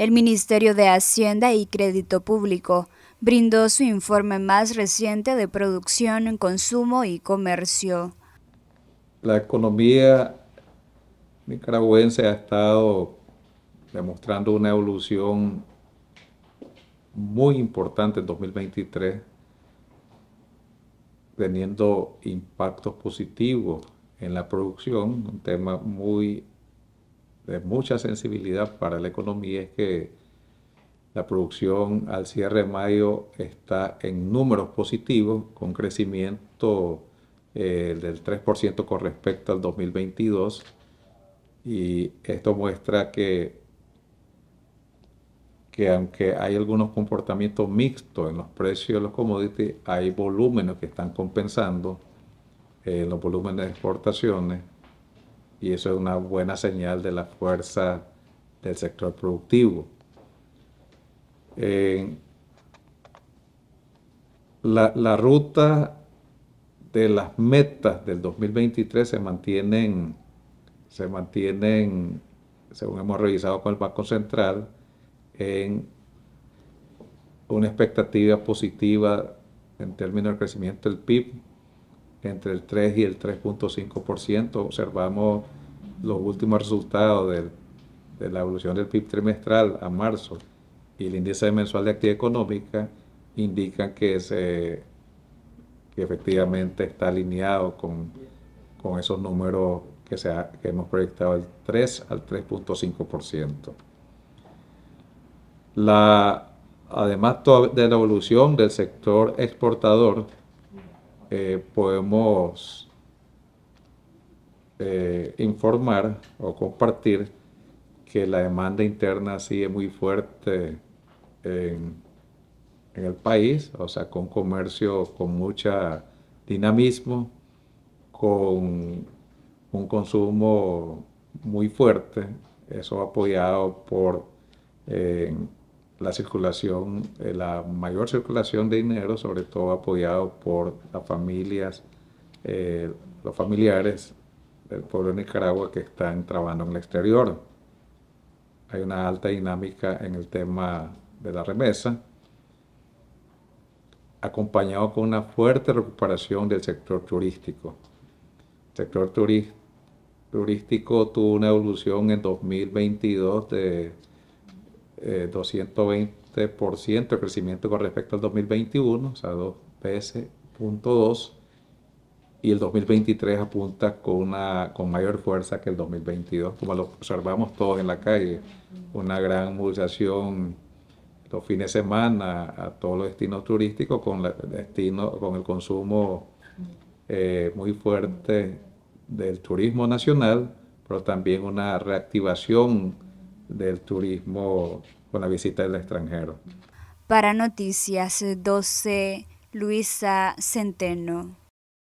El Ministerio de Hacienda y Crédito Público brindó su informe más reciente de producción, consumo y comercio. La economía nicaragüense ha estado demostrando una evolución muy importante en 2023, teniendo impactos positivos en la producción, un tema muy de mucha sensibilidad para la economía es que la producción al cierre de mayo está en números positivos, con crecimiento eh, del 3% con respecto al 2022. Y esto muestra que, que aunque hay algunos comportamientos mixtos en los precios de los commodities, hay volúmenes que están compensando eh, los volúmenes de exportaciones y eso es una buena señal de la fuerza del sector productivo. Eh, la, ruta de las metas del 2023 se mantienen, se mantienen, según hemos revisado con el Banco Central, en una expectativa positiva en términos de crecimiento del PIB entre el 3 y el 3.5%. Observamos los últimos resultados de la evolución del PIB trimestral a marzo y el índice mensual de actividad económica indican que, se, que efectivamente está alineado con, esos números que, se hemos proyectado el 3 al 3.5%. La, además de la evolución del sector exportador, eh, podemos eh, informar o compartir que la demanda interna sigue muy fuerte en, el país, o sea, con comercio con mucho dinamismo, con un consumo muy fuerte, eso apoyado por eh, la circulación, eh, la mayor circulación de dinero, sobre todo apoyado por las familias, eh, los familiares del pueblo de Nicaragua que están trabajando en el exterior. Hay una alta dinámica en el tema de la remesa, acompañado con una fuerte recuperación del sector turístico. El sector turístico tuvo una evolución en 2022 de 220% eh, de crecimiento con respecto al 2021, o sea, 2PS.2, y el 2023 apunta con, una, con mayor fuerza que el 2022, como lo observamos todos en la calle, una gran movilización los fines de semana a todos los destinos turísticos con, destino, con el consumo eh, muy fuerte del turismo nacional, pero también una reactivación del turismo con la visita del extranjero. Para Noticias 12, Luisa Centeno.